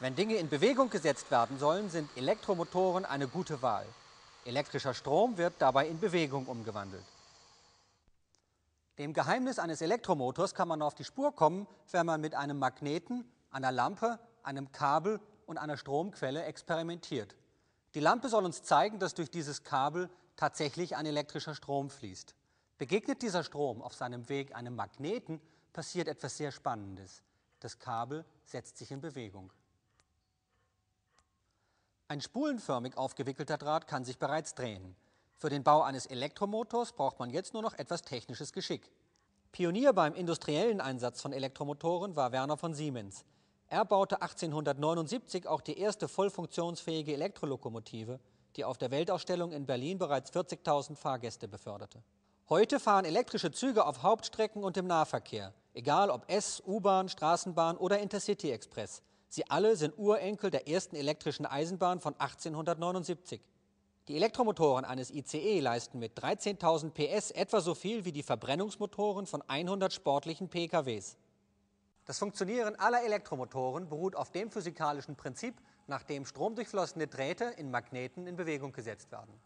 Wenn Dinge in Bewegung gesetzt werden sollen, sind Elektromotoren eine gute Wahl. Elektrischer Strom wird dabei in Bewegung umgewandelt. Dem Geheimnis eines Elektromotors kann man auf die Spur kommen, wenn man mit einem Magneten, einer Lampe, einem Kabel und einer Stromquelle experimentiert. Die Lampe soll uns zeigen, dass durch dieses Kabel tatsächlich ein elektrischer Strom fließt. Begegnet dieser Strom auf seinem Weg einem Magneten, passiert etwas sehr Spannendes. Das Kabel setzt sich in Bewegung. Ein spulenförmig aufgewickelter Draht kann sich bereits drehen. Für den Bau eines Elektromotors braucht man jetzt nur noch etwas technisches Geschick. Pionier beim industriellen Einsatz von Elektromotoren war Werner von Siemens. Er baute 1879 auch die erste voll funktionsfähige Elektrolokomotive, die auf der Weltausstellung in Berlin bereits 40.000 Fahrgäste beförderte. Heute fahren elektrische Züge auf Hauptstrecken und im Nahverkehr, egal ob S, U-Bahn, Straßenbahn oder Intercity-Express. Sie alle sind Urenkel der ersten elektrischen Eisenbahn von 1879. Die Elektromotoren eines ICE leisten mit 13.000 PS etwa so viel wie die Verbrennungsmotoren von 100 sportlichen PKWs. Das Funktionieren aller Elektromotoren beruht auf dem physikalischen Prinzip, nach dem stromdurchflossene Drähte in Magneten in Bewegung gesetzt werden.